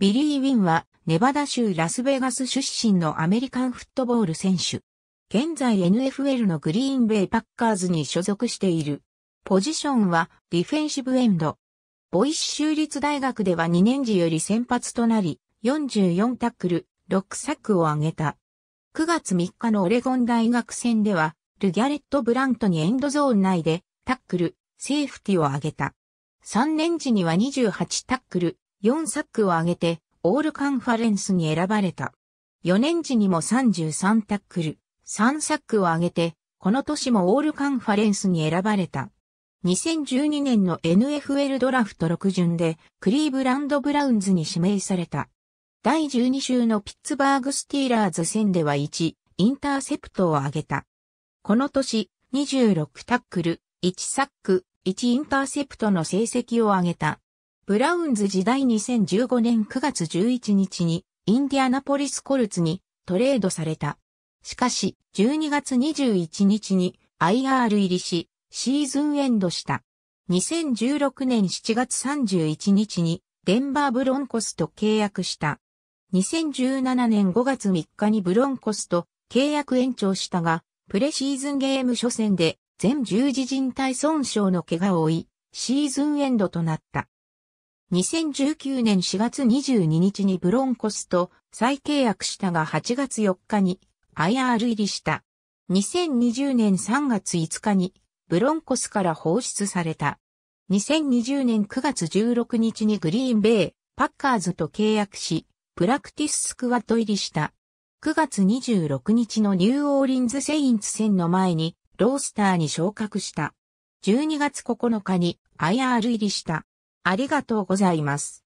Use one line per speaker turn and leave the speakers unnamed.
ビリー・ウィンは、ネバダ州ラスベガス出身のアメリカンフットボール選手。現在 NFL のグリーンベイパッカーズに所属している。ポジションはディフェンシブエンド。ボイス州立大学では2年時より先発となり、44タックル、6サックを挙げた。9月3日のオレゴン大学戦では、ルギャレット・ブラントにエンドゾーン内で、タックル、セーフティを挙げた。3年時には28タックル、4クを挙げて、オールカンファレンスに選ばれた。4年時にも33タックル、3クを挙げて、この年もオールカンファレンスに選ばれた。2012年の NFL ドラフト6巡でクリーブランド・ブラウンズに指名された。第12週のピッツバーグ・スティーラーズ戦では1、インターセプトを挙げた。この年、26タックル、1サック、1インターセプトの成績を挙げた。ブラウンズ時代2015年9月11日にインディアナポリスコルツにトレードされた。しかし、12月21日に IR 入りし、シーズンエンドした。2016年7月31日にデンバーブロンコスと契約した。2017年5月3日にブロンコスと契約延長したが、プレシーズンゲーム初戦で全十字人体損傷の怪我を負い、シーズンエンドとなった。2019年4月22日にブロンコスと再契約したが8月4日に IR 入りした。2020年3月5日にブロンコスから放出された。2020年9月16日にグリーンベイ、パッカーズと契約し、プラクティススクワット入りした。9月26日のニューオーリンズ・セインツ戦の前に、ロースターに昇格した。12月9日に IR 入りした。ありがとうございます。